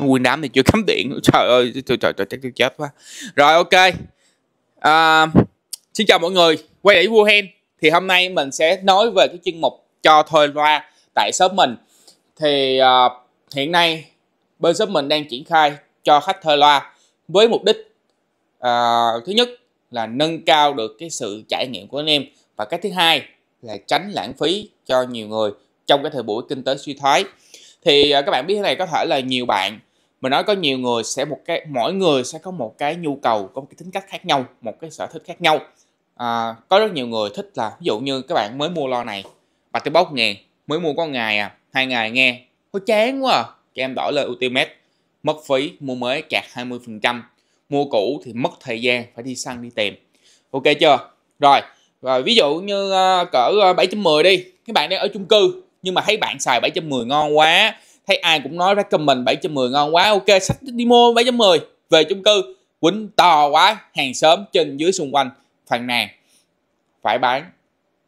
nguyên đám thì chưa cắm điện trời ơi trời trời trời tôi chết quá rồi ok à, xin chào mọi người quay lại với Hen thì hôm nay mình sẽ nói về cái chuyên mục cho thuê loa tại shop mình thì uh, hiện nay bên shop mình đang triển khai cho khách thuê loa với mục đích uh, thứ nhất là nâng cao được cái sự trải nghiệm của anh em và cái thứ hai là tránh lãng phí cho nhiều người trong cái thời buổi kinh tế suy thoái thì à, các bạn biết thế này có thể là nhiều bạn mình nói có nhiều người sẽ một cái mỗi người sẽ có một cái nhu cầu có một cái tính cách khác nhau một cái sở thích khác nhau à, có rất nhiều người thích là ví dụ như các bạn mới mua lo này bạch tôi bóc nghe mới mua có ngày à hai ngày nghe thôi chán quá à. cho em đổi lên ultimate mất phí mua mới kẹt 20% mua cũ thì mất thời gian phải đi săn đi tìm ok chưa rồi rồi ví dụ như uh, cỡ 7.10 à, đi các bạn đang ở chung cư nhưng mà thấy bạn xài 710 ngon quá thấy ai cũng nói recommend 7.10 ngon quá ok sách đi mua 710 về chung cư quýnh to quá hàng xóm trên dưới xung quanh phàn nàn phải bán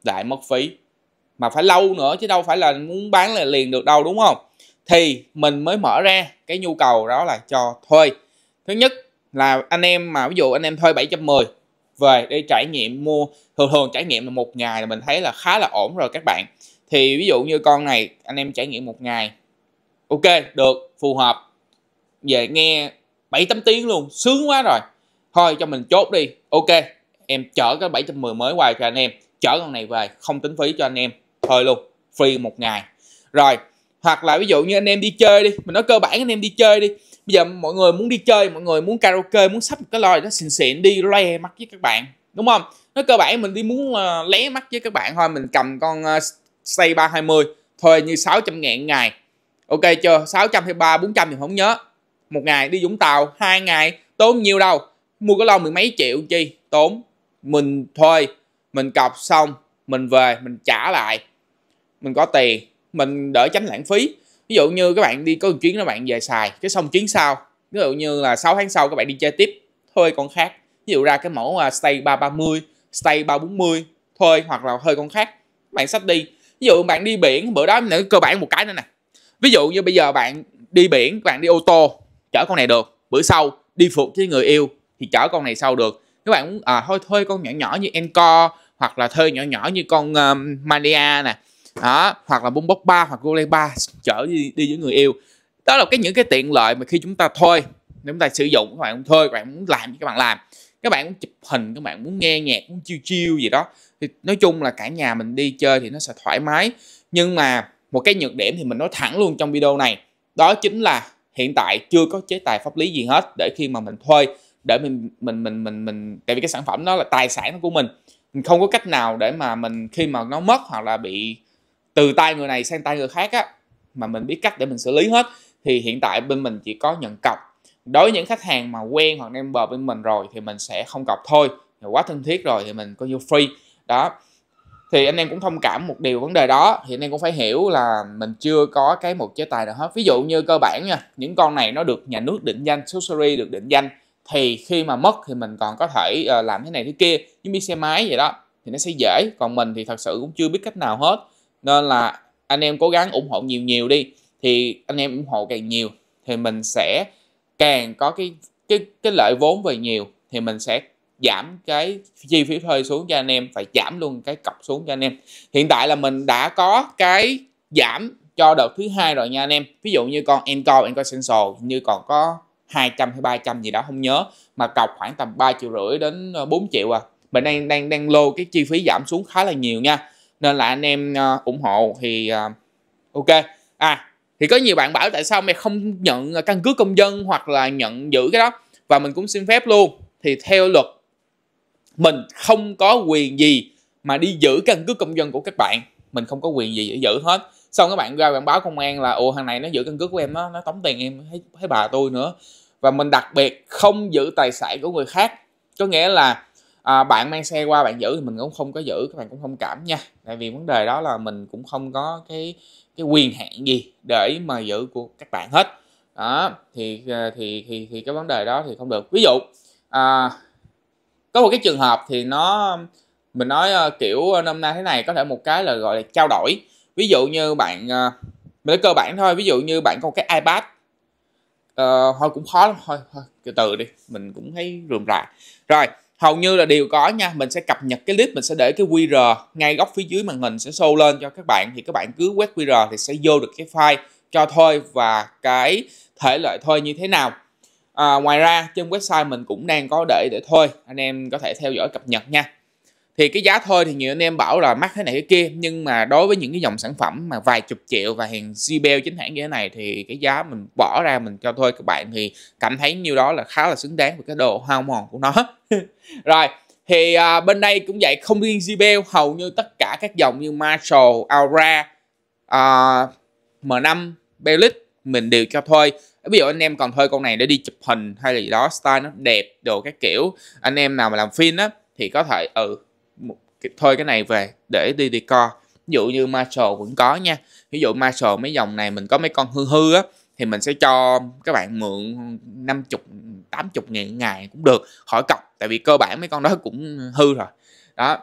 lại mất phí mà phải lâu nữa chứ đâu phải là muốn bán là liền được đâu đúng không thì mình mới mở ra cái nhu cầu đó là cho thuê thứ nhất là anh em mà ví dụ anh em thuê 710 về để trải nghiệm mua thường thường trải nghiệm là một ngày là mình thấy là khá là ổn rồi các bạn thì ví dụ như con này anh em trải nghiệm một ngày ok được phù hợp về nghe 7 8 tiếng luôn sướng quá rồi thôi cho mình chốt đi ok em chở cái 710 mới qua cho anh em chở con này về không tính phí cho anh em thôi luôn free một ngày rồi hoặc là ví dụ như anh em đi chơi đi mình nói cơ bản anh em đi chơi đi bây giờ mọi người muốn đi chơi mọi người muốn karaoke muốn sắp một cái loi nó xịn xịn đi le mắt với các bạn đúng không nói cơ bản mình đi muốn uh, lé mắt với các bạn thôi mình cầm con uh, stay 320 thuê như 600 ngàn ngày ok chưa 600 hay 3 400 thì không nhớ một ngày đi Vũng Tàu hai ngày tốn nhiều đâu mua cái lâu mười mấy triệu chi tốn mình thuê mình cọc xong mình về mình trả lại mình có tiền mình đỡ tránh lãng phí ví dụ như các bạn đi có chuyến các bạn về xài cái xong chuyến sau ví dụ như là 6 tháng sau các bạn đi chơi tiếp thuê con khác ví dụ ra cái mẫu à, stay 330 stay 340 thuê hoặc là thuê con khác các bạn sách đi ví dụ bạn đi biển bữa đó nữa cơ bản một cái nữa nè ví dụ như bây giờ bạn đi biển bạn đi ô tô chở con này được bữa sau đi phượt với người yêu thì chở con này sau được các bạn muốn à, thôi thuê con nhỏ nhỏ như Encore hoặc là thuê nhỏ nhỏ như con um, Mania nè đó hoặc là Boombox ba hoặc Gole ba chở đi, đi với người yêu đó là cái những cái tiện lợi mà khi chúng ta nếu chúng ta sử dụng các bạn thuê các bạn muốn làm các bạn làm các bạn muốn chụp hình các bạn muốn nghe nhạc muốn chiêu chiêu gì đó thì nói chung là cả nhà mình đi chơi thì nó sẽ thoải mái nhưng mà một cái nhược điểm thì mình nói thẳng luôn trong video này đó chính là hiện tại chưa có chế tài pháp lý gì hết để khi mà mình thuê để mình mình mình mình mình tại vì cái sản phẩm đó là tài sản của mình mình không có cách nào để mà mình khi mà nó mất hoặc là bị từ tay người này sang tay người khác á mà mình biết cách để mình xử lý hết thì hiện tại bên mình chỉ có nhận cọc đối với những khách hàng mà quen hoặc em bờ bên mình rồi thì mình sẽ không cọc thôi quá thân thiết rồi thì mình coi như free đó thì anh em cũng thông cảm một điều vấn đề đó thì anh em cũng phải hiểu là mình chưa có cái một chế tài nào hết ví dụ như cơ bản nha những con này nó được nhà nước định danh surgery được định danh thì khi mà mất thì mình còn có thể ờ, làm thế này thế kia giống như xe máy vậy đó thì nó sẽ dễ còn mình thì thật sự cũng chưa biết cách nào hết nên là anh em cố gắng ủng hộ nhiều nhiều đi thì anh em ủng hộ càng nhiều thì mình sẽ càng có cái cái cái lợi vốn về nhiều thì mình sẽ giảm cái chi phí thuê xuống cho anh em phải giảm luôn cái cọc xuống cho anh em hiện tại là mình đã có cái giảm cho đợt thứ hai rồi nha anh em ví dụ như con Encore, Encore Essential như còn có 200 hay 300 gì đó không nhớ mà cọc khoảng tầm 3 triệu rưỡi đến 4 ờ, triệu à mình đang đang đang lô cái chi phí giảm xuống khá là nhiều nha nên là anh em ờ, ủng hộ thì ờ, ok à thì có nhiều bạn bảo tại sao mày không nhận à, căn cước công dân hoặc là nhận giữ cái đó và mình cũng xin phép luôn thì theo luật mình không có quyền gì mà đi giữ căn cước công dân của các bạn mình không có quyền gì để giữ hết xong các bạn ra bạn báo công an là ồ thằng này nó giữ căn cước của em nó nó tống tiền em thấy, thấy bà tôi nữa và mình đặc biệt không giữ tài sản của người khác có nghĩa là à, bạn mang xe qua bạn giữ thì mình cũng không có giữ các bạn cũng không cảm nha tại vì vấn đề đó là mình cũng không có cái cái quyền hạn gì để mà giữ của các bạn hết đó thì ờ, thì thì thì cái vấn đề đó thì không được ví dụ à, có một cái trường hợp thì nó mình nói ờ, kiểu ờ, năm nay thế này có thể một cái là gọi là trao đổi ví dụ như bạn uh, mình nói cơ bản thôi ví dụ như bạn có một cái ipad uh, thôi cũng khó lắm thôi từ từ đi mình cũng thấy rườm rà rồi hầu như là đều có nha mình sẽ cập nhật cái clip mình sẽ để cái QR ngay góc phía dưới màn hình sẽ show lên cho các bạn thì các bạn cứ quét QR thì sẽ vô được cái file cho thôi và cái thể loại thôi như thế nào à, ngoài ra trên website mình cũng đang có để để thôi anh em có thể theo dõi cập nhật nha thì cái giá thôi thì nhiều anh em bảo là mắc thế này cái kia nhưng mà đối với những cái dòng sản phẩm mà vài chục triệu và hàng JBL chính hãng như thế này thì cái giá mình bỏ ra mình cho thôi các bạn thì cảm thấy nhiêu đó là khá là xứng đáng với cái độ hao mòn của nó rồi thì à, bên đây cũng vậy không riêng JBL hầu như tất cả các dòng như Marshall, Aura, à, M5, Belix mình đều cho thôi ví dụ anh em còn thuê con này để đi chụp hình hay là gì đó style nó đẹp đồ các kiểu anh em nào mà làm phim á thì có thể ừ kịp thôi cái này về để đi decor ví dụ như Marshall vẫn có nha ví dụ Marshall mấy dòng này mình có mấy con hư hư á thì mình sẽ cho các bạn mượn 50 80 ngàn ngày cũng được khỏi cọc tại vì cơ bản mấy con đó cũng hư rồi đó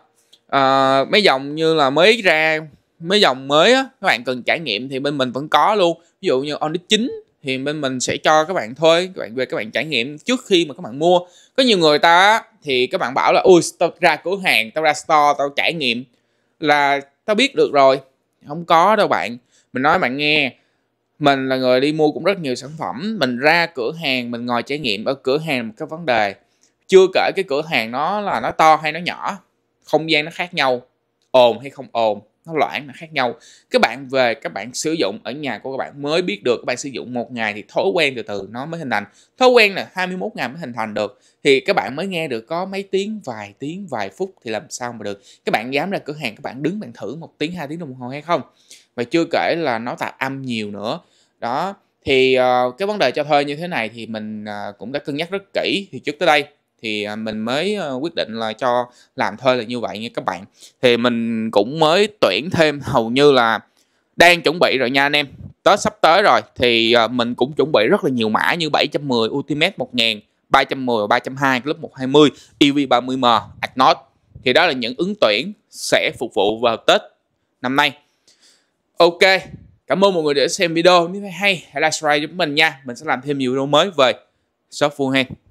à, mấy dòng như là mới ra mấy dòng mới á các bạn cần trải nghiệm thì bên mình vẫn có luôn ví dụ như Onyx 9 thì bên mình sẽ cho các bạn thôi các bạn về các bạn trải nghiệm trước khi mà các bạn mua có nhiều người ta thì các bạn bảo là ui tao ra cửa hàng tao ra store tao trải nghiệm là tao biết được rồi không có đâu bạn mình nói bạn nghe mình là người đi mua cũng rất nhiều sản phẩm mình ra cửa hàng mình ngồi trải nghiệm ở cửa hàng một cái vấn đề chưa kể cái cửa hàng nó là nó to hay nó nhỏ không gian nó khác nhau ồn hay không ồn nó loãng nó khác nhau các bạn về các bạn sử dụng ở nhà của các bạn mới biết được các bạn sử dụng một ngày thì thói quen từ từ nó mới hình thành thói quen là 21 ngày mới hình thành được thì các bạn mới nghe được có mấy tiếng vài tiếng vài phút thì làm sao mà được các bạn dám ra cửa hàng các bạn đứng bạn thử một tiếng hai tiếng đồng hồ hay không và chưa kể là nó tạp âm nhiều nữa đó thì uh, cái vấn đề cho thuê như thế này thì mình uh, cũng đã cân nhắc rất kỹ thì trước tới đây thì à, mình mới ờ, quyết định là cho làm thuê là như vậy nha các bạn thì mình cũng mới tuyển thêm hầu như là đang chuẩn bị rồi nha anh em Tết sắp tới rồi thì ờ, mình cũng chuẩn bị rất là nhiều mã như 710 Ultimate 1000 310 320 Club 120 EV30M Atnos thì đó là những ứng tuyển sẽ phục vụ vào Tết năm nay Ok Cảm ơn mọi người đã xem video nếu thấy hay hãy like subscribe giúp mình nha Mình sẽ làm thêm nhiều video mới về shop full hand